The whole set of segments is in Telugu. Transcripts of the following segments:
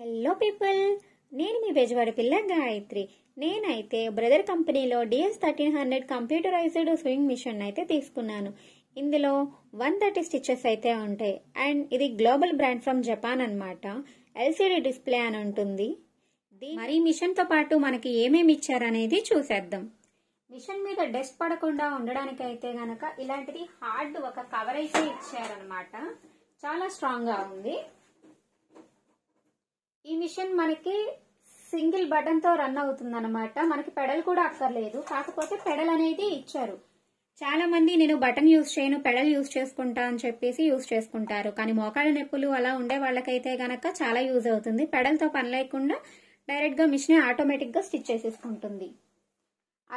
హలో పీపుల్ నేను మీ బెజవాడ పిల్ల గాయత్రి నేనైతే బ్రదర్ కంపెనీలో DS thirteen hundred computerised sewing machine అయితే తీసుకున్నాను ఇందులో వన్ థర్టీ స్టిచ్చెస్ అయితే ఉంటాయి అండ్ ఇది గ్లోబల్ బ్రాండ్ ఫ్రమ్ జపాన్ అనమాట ఎల్సిడి డిస్ప్లే అని ఉంటుంది మరి మిషన్తో పాటు మనకి ఏమేమి ఇచ్చారనేది చూసేద్దాం మిషన్ మీద డస్ట్ పడకుండా ఉండడానికి అయితే గనక ఇలాంటిది హార్డ్ ఒక కవర్ అయితే ఇచ్చారనమాట చాలా స్ట్రాంగ్గా ఉంది మిషన్ మనకి సింగిల్ బటన్ తో రన్ అవుతుంది అనమాట మనకి పెడల్ కూడా అక్కర్లేదు కాకపోతే పెడల్ అనేది ఇచ్చారు చాలా మంది నేను బటన్ యూజ్ చేయను పెడల్ యూజ్ చేసుకుంటా అని చెప్పేసి యూజ్ చేసుకుంటారు కానీ మోకాళ్ళ నొప్పులు అలా ఉండే వాళ్ళకైతే గనక చాలా యూజ్ అవుతుంది పెడల్తో పని లేకుండా డైరెక్ట్ గా మిషన్ ఆటోమేటిక్ గా స్టిచ్ చేసేసుకుంటుంది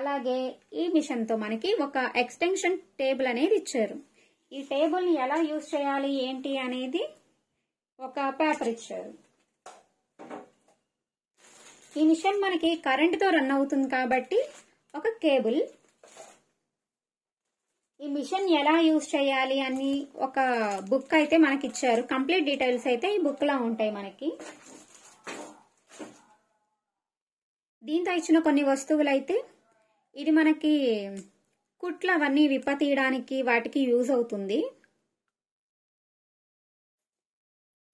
అలాగే ఈ మిషన్ తో మనకి ఒక ఎక్స్టెన్షన్ టేబుల్ అనేది ఇచ్చారు ఈ టేబుల్ని ఎలా యూజ్ చేయాలి ఏంటి అనేది ఒక పేపర్ ఇచ్చారు ఈ మిషన్ మనకి కరెంటుతో రన్ అవుతుంది కాబట్టి ఒక కేబుల్ ఈ మిషన్ ఎలా యూజ్ చేయాలి అని ఒక బుక్ అయితే మనకి ఇచ్చారు కంప్లీట్ డీటెయిల్స్ అయితే ఈ లో ఉంటాయి మనకి దీంతో ఇచ్చిన కొన్ని వస్తువులు అయితే ఇది మనకి కుట్లు అవన్నీ విప్పతీయడానికి వాటికి యూజ్ అవుతుంది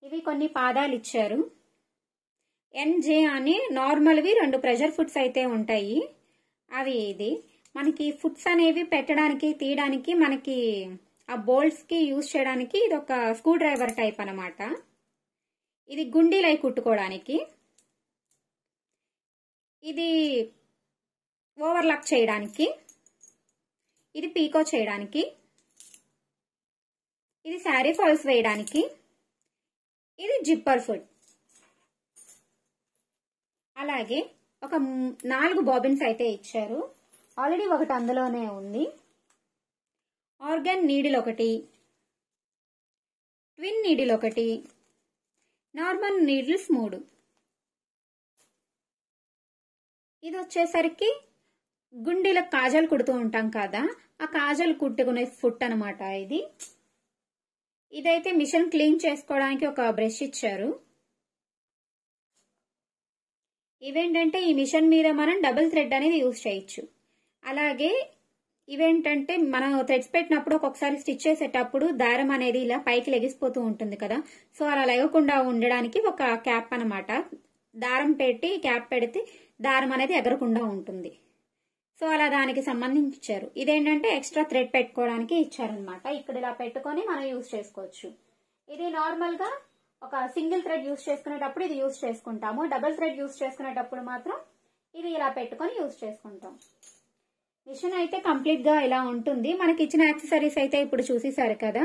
ఇవి కొన్ని పాదాలు ఇచ్చారు ఎన్జే అని నార్మల్వి రెండు ప్రెషర్ ఫుడ్స్ అయితే ఉంటాయి అవి ఇది మనకి ఫుడ్స్ అనేవి పెట్టడానికి తీయడానికి మనకి ఆ బోల్ట్స్కి యూజ్ చేయడానికి ఇది ఒక స్క్రూ డ్రైవర్ టైప్ అనమాట ఇది గుండీలై కుట్టుకోవడానికి ఇది ఓవర్లాక్ చేయడానికి ఇది పీకో చేయడానికి ఇది శారీ ఫాల్స్ వేయడానికి ఇది జిప్పర్ ఫుడ్ అలాగే ఒక నాలుగు బాబిన్స్ అయితే ఇచ్చారు ఆల్రెడీ ఒకటి అందులోనే ఉంది ఆర్గాన్ నీడిల్ ఒకటి ట్విన్ నీడిల్ ఒకటి నార్మల్ నీడిల్స్ మూడు ఇది వచ్చేసరికి గుండెల కాజల్ కుడుతూ ఉంటాం కదా ఆ కాజల్ కుట్టుకునే ఫుట్ అనమాట ఇది ఇదైతే మిషన్ క్లీన్ చేసుకోవడానికి ఒక బ్రష్ ఇచ్చారు ఇవేంటంటే ఈ మిషన్ మీద మనం డబుల్ థ్రెడ్ అనేది యూజ్ చేయొచ్చు అలాగే ఇవేంటంటే మనం థ్రెడ్స్ పెట్టినప్పుడు ఒక్కొక్కసారి స్టిచ్ చేసేటప్పుడు దారం అనేది ఇలా పైకి లెగిసిపోతూ ఉంటుంది కదా సో అలా లెగకుండా ఉండడానికి ఒక క్యాప్ అనమాట దారం పెట్టి క్యాప్ పెడితే దారం అనేది ఎగరకుండా ఉంటుంది సో అలా దానికి సంబంధించి ఇచ్చారు ఇదేంటంటే ఎక్స్ట్రా థ్రెడ్ పెట్టుకోవడానికి ఇచ్చారనమాట ఇక్కడ ఇలా పెట్టుకొని మనం యూజ్ చేసుకోవచ్చు ఇది నార్మల్గా ఒక సింగిల్ థ్రెడ్ యూస్ చేసుకునేటప్పుడు ఇది యూజ్ చేసుకుంటాము డబుల్ థ్రెడ్ యూస్ చేసుకునేటప్పుడు మాత్రం ఇది ఇలా పెట్టుకొని యూజ్ చేసుకుంటాం మిషన్ అయితే కంప్లీట్ గా ఇలా ఉంటుంది మనకి ఇచ్చిన యాక్సెసరీస్ అయితే ఇప్పుడు చూసేసారు కదా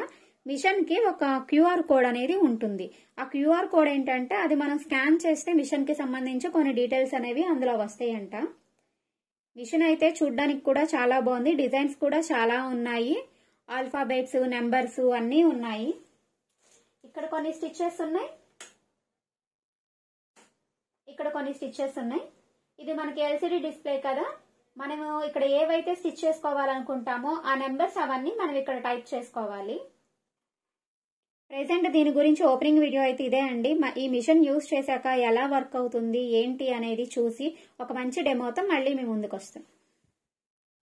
మిషన్ కి ఒక క్యూఆర్ కోడ్ అనేది ఉంటుంది ఆ క్యూఆర్ కోడ్ ఏంటంటే అది మనం స్కాన్ చేస్తే మిషన్ కి సంబంధించి కొన్ని డీటెయిల్స్ అనేవి అందులో వస్తాయంట మిషన్ అయితే చూడడానికి కూడా చాలా బాగుంది డిజైన్స్ కూడా చాలా ఉన్నాయి ఆల్ఫాబెట్స్ నెంబర్స్ అన్నీ ఉన్నాయి ఇక్కడ కొన్ని స్టిచ్చెస్ ఉన్నాయి ఇక్కడ కొన్ని స్టిచ్చెస్ ఉన్నాయి ఇది మనకి ఎల్సిడి డిస్ప్లే కదా మనము ఇక్కడ ఏవైతే స్టిచ్ చేసుకోవాలనుకుంటామో ఆ నెంబర్స్ అవన్నీ మనం ఇక్కడ టైప్ చేసుకోవాలి ప్రజెంట్ దీని గురించి ఓపెనింగ్ వీడియో అయితే ఇదే అండి ఈ మిషన్ యూజ్ చేశాక ఎలా వర్క్ అవుతుంది ఏంటి అనేది చూసి ఒక మంచి డెమోతో మళ్ళీ మేము ముందుకు వస్తాం